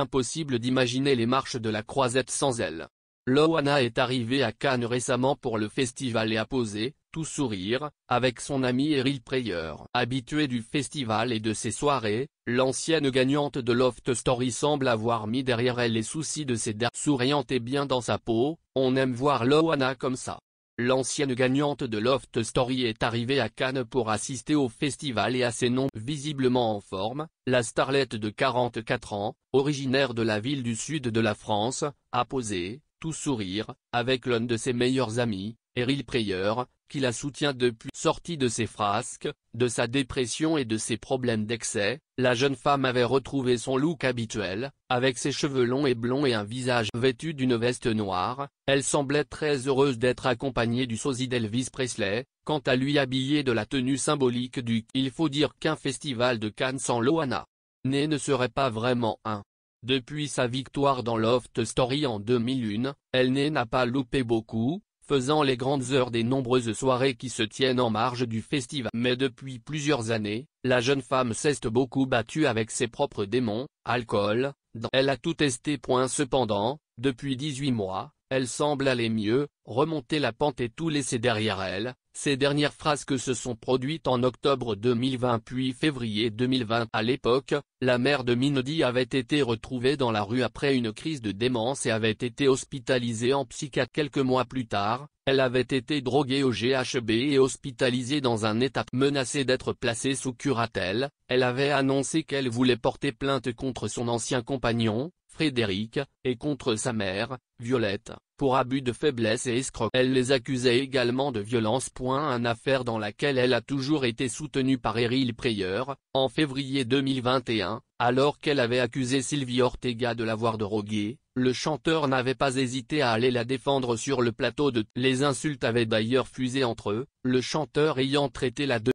Impossible d'imaginer les marches de la croisette sans elle. Loana est arrivée à Cannes récemment pour le festival et a posé, tout sourire, avec son ami Eril Preyer. Habituée du festival et de ses soirées, l'ancienne gagnante de Loft Story semble avoir mis derrière elle les soucis de ses dates Souriant et bien dans sa peau, on aime voir Loana comme ça. L'ancienne gagnante de Loft Story est arrivée à Cannes pour assister au festival et à ses noms visiblement en forme, la starlette de 44 ans, originaire de la ville du sud de la France, a posé, tout sourire, avec l'un de ses meilleurs amis, Eril Prayer, qui la soutient depuis sortie de ses frasques, de sa dépression et de ses problèmes d'excès, la jeune femme avait retrouvé son look habituel, avec ses cheveux longs et blonds et un visage vêtu d'une veste noire, elle semblait très heureuse d'être accompagnée du sosie d'Elvis Presley, quant à lui habillé de la tenue symbolique du « Il faut dire qu'un festival de Cannes sans Loana » n'est ne serait pas vraiment un depuis sa victoire dans Loft Story en 2001, n'est n'a pas loupé beaucoup, faisant les grandes heures des nombreuses soirées qui se tiennent en marge du festival. Mais depuis plusieurs années, la jeune femme s'est beaucoup battue avec ses propres démons, alcool, elle a tout testé. Cependant, depuis 18 mois, elle semble aller mieux, remonter la pente et tout laisser derrière elle, ces dernières phrases que se sont produites en octobre 2020 puis février 2020 à l'époque, la mère de Minodi avait été retrouvée dans la rue après une crise de démence et avait été hospitalisée en psychiatrie quelques mois plus tard, elle avait été droguée au GHB et hospitalisée dans un état menacé d'être placée sous curatelle, elle avait annoncé qu'elle voulait porter plainte contre son ancien compagnon, Frédéric, et contre sa mère, Violette, pour abus de faiblesse et escroc. Elle les accusait également de violence. Un affaire dans laquelle elle a toujours été soutenue par Eril Preyer, en février 2021, alors qu'elle avait accusé Sylvie Ortega de l'avoir droguée, le chanteur n'avait pas hésité à aller la défendre sur le plateau de Les insultes avaient d'ailleurs fusé entre eux, le chanteur ayant traité la deuxième.